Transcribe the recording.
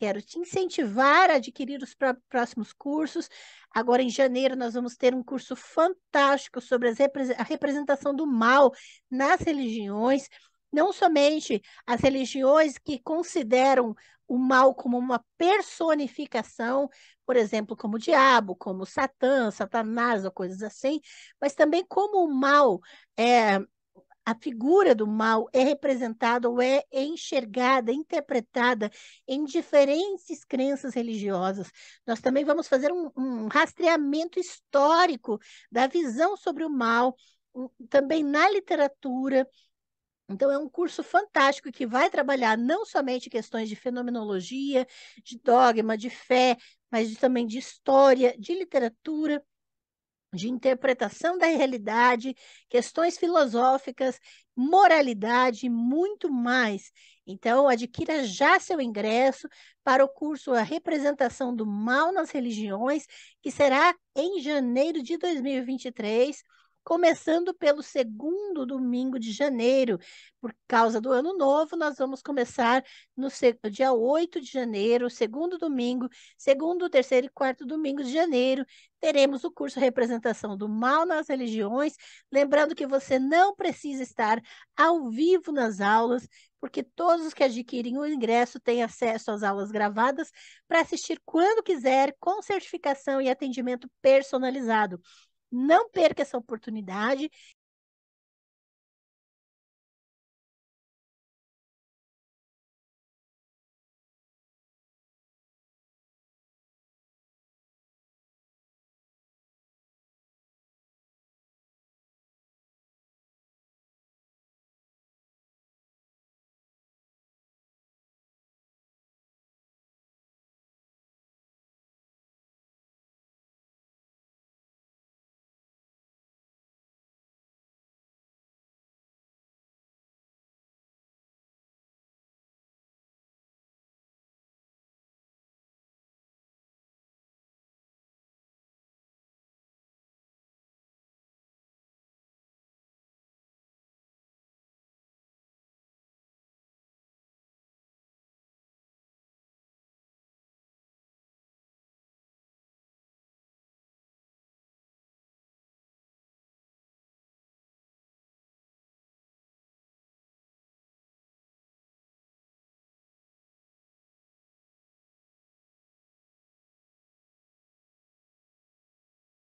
Quero te incentivar a adquirir os próximos cursos. Agora, em janeiro, nós vamos ter um curso fantástico sobre repre a representação do mal nas religiões. Não somente as religiões que consideram o mal como uma personificação, por exemplo, como o diabo, como Satã, Satanás ou coisas assim, mas também como o mal é, a figura do mal é representada ou é enxergada, interpretada em diferentes crenças religiosas. Nós também vamos fazer um, um rastreamento histórico da visão sobre o mal, também na literatura, então, é um curso fantástico que vai trabalhar não somente questões de fenomenologia, de dogma, de fé, mas também de história, de literatura, de interpretação da realidade, questões filosóficas, moralidade e muito mais. Então, adquira já seu ingresso para o curso A Representação do Mal nas Religiões, que será em janeiro de 2023 começando pelo segundo domingo de janeiro. Por causa do ano novo, nós vamos começar no dia 8 de janeiro, segundo domingo, segundo, terceiro e quarto domingo de janeiro. Teremos o curso Representação do Mal nas Religiões. Lembrando que você não precisa estar ao vivo nas aulas, porque todos os que adquirem o ingresso têm acesso às aulas gravadas para assistir quando quiser, com certificação e atendimento personalizado. Não perca essa oportunidade